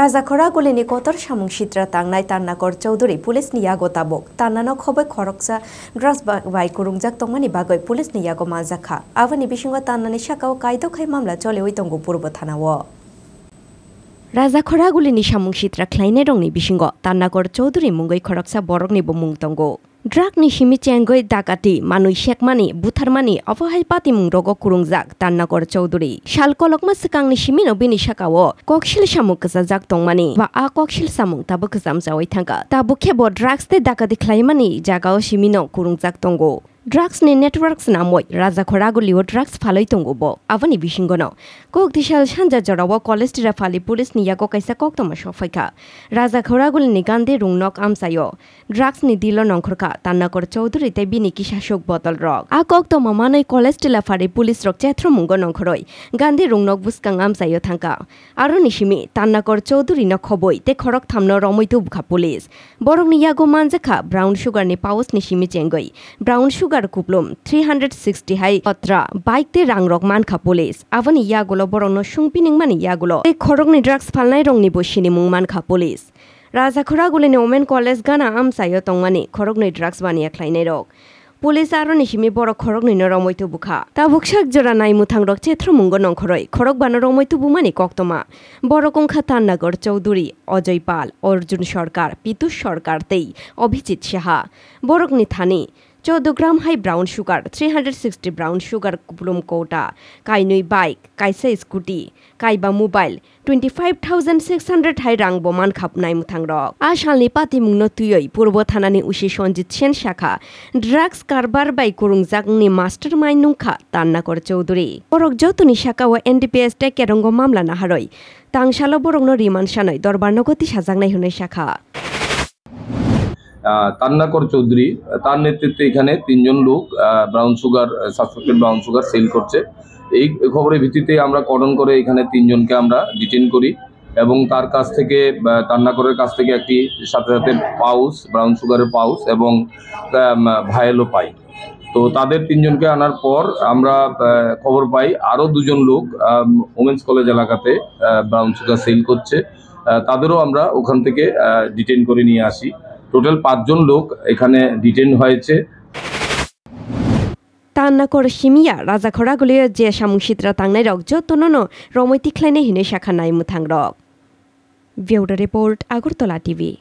রাজা রাজাখরা গলি নিকতর সিদ্রা তাংনাই তান্নাকর চৌধুরী পুলিশ নিয়াগো তাবক তান্নানো খবৈ খরকসা ড্রাস বাই কুরুংজাক তংমানি বাগৈ পুলিশ নিয়াগো মাজাখা আবানি বিসঙ্গ তান্নানি শাকাও কায়দো খাই মামলা চলে ওই তঙ্গ পূর্ব থানাও রাজাখরা গলিনি সামংসিত্রা খ্লাইনে রংনি বিসঙ্গ তান্নাকর চৌধুরী মুঙ্গৈ খরকসা বরকনিবো মুং তঙ্গ ড্রাগ নি সিমি চেঙ্গই ডাকাতি মানুষ শেখমানি বুথারমানি অপহাই পাতি মুং রগ কুরুংজাক তান্নাগর চৌধুরী শাল শালকলকমা সিকাংনি সিমি নবী নবিনি শাকাও ককশিল সামুক কসা জাক তংমানি বা আ কক্সিল সামুক তাবো কসাম জাওয়াই থাকা তাবো খেব ড্রাগস তে ডাকাতি খ্লাইমানি জাগাও সিমি ন কুরুংজাক তঙ্গো ড্রাগস নে নেটওয়ার্কস নামই রাজা খরাগুলিও ড্রাগস ফালই তঙ্গব আবনি বিশিঙ্গন কক দিশাল সানজা জড়াব কলেজ টিরা ফালি পুলিশ নিয়া ককাইসা কক তমা সফাইখা রাজা খরাগুলি নি গান্ধে রুংনক আমসায় ড্রাগস নি দিল নংখরকা তান্নাকর চৌধুরী তে বিনি কি শাসক বদল রক আ কক তমা মানাই কলেজ টিলা ফারি পুলিশ রক চেত্র মুঙ্গ নংখরই গান্ধে রুংনক বুসকাং আমসায় থাঙ্কা আরো নিশিমি তান্নাকর চৌধুরী নক খবই তে খরক থামন রমৈতুবখা পুলিশ বরং নিয়াগো মানজেখা ব্রাউন সুগার নি পাউস নিশিমি চেঙ্গই brown sugar sugar kuplum 360 hai otra bike te rangrok manka police avani yagulo borono shungpining mani yagulo ei khorokni drugs phalnai rongni bo sinimung manka police রাজাখরা গুলিনি ওমেন কলেজ গানা আমসাইও তংমানি খরগনি ড্রাগস বানিয়া খ্লাইনাই রক পুলিশ আরো নিশিমি বড় খরক নিন রমৈতু বুখা তা বুকসাক জোড়া নাই মুথাং রক চেত্র মুঙ্গ নংখরই খরক বানো রমৈতু বুমানি কক্তমা বড় কুংখা তান্নাগর চৌধুরী অজয় পাল অর্জুন সরকার পিতুষ সরকার তেই অভিজিৎ সাহা বরকনি থানি চৌদ্দ গ্রাম হাই brown sugar three hundred sixty brown sugar কুপলুম কৌটা কাইনুই বাইক কাইসা স্কুটি কাইবা mobile twenty five thousand six hundred হাই রাং বমান খাপনাই মুথাং রক আসালনি পাতি মুংন তুয়ই পূর্ব থানানি উশি সঞ্জিত সেন শাখা ড্রাগস কারবার বাই করুংজাকনি মাস্টার মাইন্ড নুখা তান্নাকর চৌধুরী বরক যতনি শাখা ও এনডিপিএস টেকেরঙ্গ মামলা নাহারই তাংশালো বরংন রিমান সানয় দরবার নগতি সাজাংনাই হুনে শাখা তান্নাকর চৌধুরী তার নেতৃত্বে এখানে তিনজন লোক brown sugar suspected brown sugar sale করছে এই খবরের ভিত্তিতে আমরা কটন করে এখানে তিনজনকে আমরা ডিটেন করি এবং তার কাছ থেকে তান্নাকরের কাছ থেকে একটি সাথে সাথে পাউস ব্রাউন সুগারের পাউস এবং ভায়েলও পাই তো তাদের তিনজনকে আনার পর আমরা খবর পাই আরও দুজন লোক ওমেন্স কলেজ এলাকাতে ব্রাউন সুগার সেল করছে তাদেরও আমরা ওখান থেকে ডিটেন করে নিয়ে আসি টোটাল পাঁচজন লোক এখানে ডিটেন হয়েছে তান্নাকর সিমিয়া গুলি যে সামুসিদ্রা তাংনাই রক যতনন রমৈতিক লাইনে হিনে শাখা নাই মুথাং রক ভিউডা রিপোর্ট আগরতলা টিভি